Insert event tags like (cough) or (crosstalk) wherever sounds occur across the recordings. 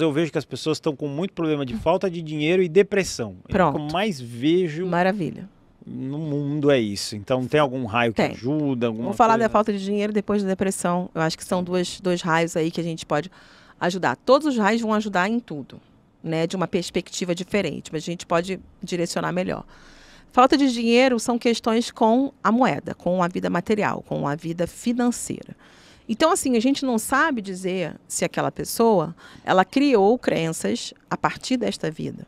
mas eu vejo que as pessoas estão com muito problema de falta de dinheiro e depressão. É Pronto. eu mais vejo. Maravilha. No mundo é isso. Então tem algum raio tem. que ajuda? Vamos falar coisa? da falta de dinheiro depois da depressão. Eu acho que são duas, dois raios aí que a gente pode ajudar. Todos os raios vão ajudar em tudo, né? De uma perspectiva diferente, mas a gente pode direcionar melhor. Falta de dinheiro são questões com a moeda, com a vida material, com a vida financeira. Então, assim, a gente não sabe dizer se aquela pessoa ela criou crenças a partir desta vida.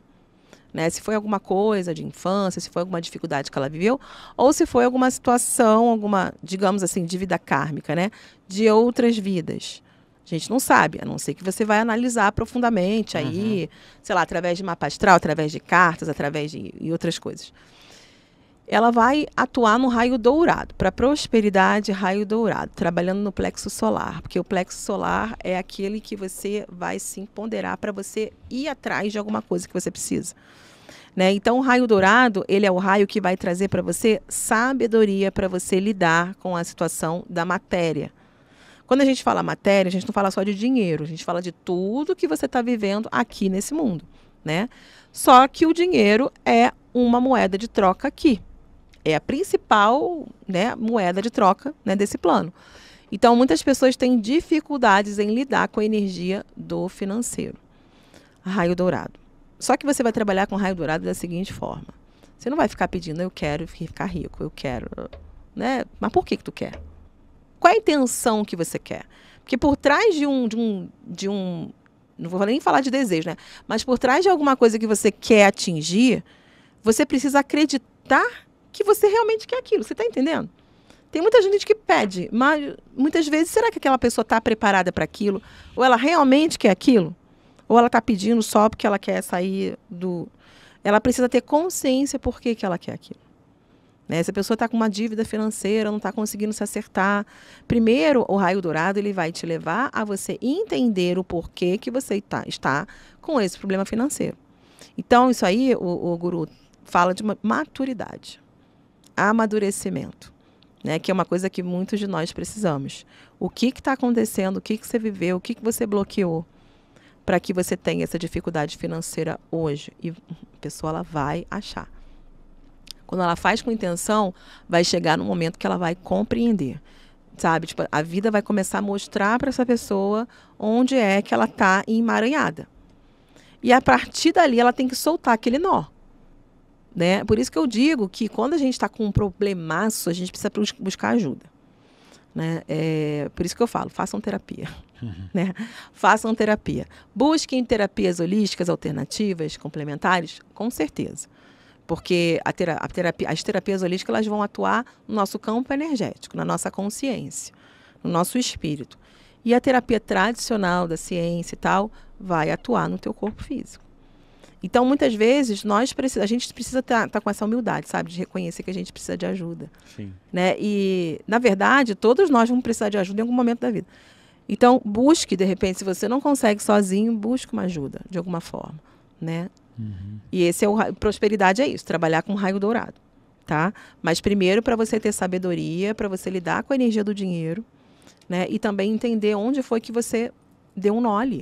Né? Se foi alguma coisa de infância, se foi alguma dificuldade que ela viveu, ou se foi alguma situação, alguma, digamos assim, dívida kármica, né? De outras vidas. A gente não sabe, a não ser que você vai analisar profundamente aí, uhum. sei lá, através de mapa astral, através de cartas, através de outras coisas ela vai atuar no raio dourado, para prosperidade, raio dourado, trabalhando no plexo solar, porque o plexo solar é aquele que você vai se ponderar para você ir atrás de alguma coisa que você precisa. Né? Então, o raio dourado, ele é o raio que vai trazer para você sabedoria para você lidar com a situação da matéria. Quando a gente fala matéria, a gente não fala só de dinheiro, a gente fala de tudo que você está vivendo aqui nesse mundo, né? Só que o dinheiro é uma moeda de troca aqui é a principal né, moeda de troca né, desse plano. Então, muitas pessoas têm dificuldades em lidar com a energia do financeiro. Raio dourado. Só que você vai trabalhar com raio dourado da seguinte forma. Você não vai ficar pedindo, eu quero ficar rico, eu quero, né? Mas por que que tu quer? Qual é a intenção que você quer? Porque por trás de um, de um, de um, não vou nem falar de desejo, né? Mas por trás de alguma coisa que você quer atingir, você precisa acreditar que você realmente quer aquilo. Você está entendendo? Tem muita gente que pede, mas muitas vezes será que aquela pessoa está preparada para aquilo? Ou ela realmente quer aquilo? Ou ela está pedindo só porque ela quer sair do. Ela precisa ter consciência por que, que ela quer aquilo. Né? Se a pessoa está com uma dívida financeira, não está conseguindo se acertar, primeiro o raio dourado ele vai te levar a você entender o porquê que você tá, está com esse problema financeiro. Então, isso aí, o, o guru fala de maturidade amadurecimento, né? Que é uma coisa que muitos de nós precisamos. O que está acontecendo? O que, que você viveu? O que, que você bloqueou? Para que você tenha essa dificuldade financeira hoje. E a pessoa ela vai achar. Quando ela faz com intenção, vai chegar no momento que ela vai compreender sabe? Tipo, a vida vai começar a mostrar para essa pessoa onde é que ela está emaranhada. E a partir dali ela tem que soltar aquele nó. Né? Por isso que eu digo que quando a gente está com um problemaço, a gente precisa buscar ajuda. Né? É, por isso que eu falo, façam terapia. Uhum. (laughs) Né? Façam terapia. Busquem terapias holísticas, alternativas, complementares, com certeza. Porque a a terapia, as terapias holísticas elas vão atuar no nosso campo energético, na nossa consciência, no nosso espírito. E a terapia tradicional da ciência e tal vai atuar no teu corpo físico. Então, muitas vezes, nós a gente precisa estar tá, tá com essa humildade, sabe? De reconhecer que a gente precisa de ajuda. Sim. Né? E, na verdade, todos nós vamos precisar de ajuda em algum momento da vida. Então, busque, de repente, se você não consegue sozinho, busque uma ajuda, de alguma forma, né? Uhum. E esse é o... Prosperidade é isso, trabalhar com raio dourado, tá? Mas primeiro para você ter sabedoria, para você lidar com a energia do dinheiro, né? E também entender onde foi que você deu um nó ali.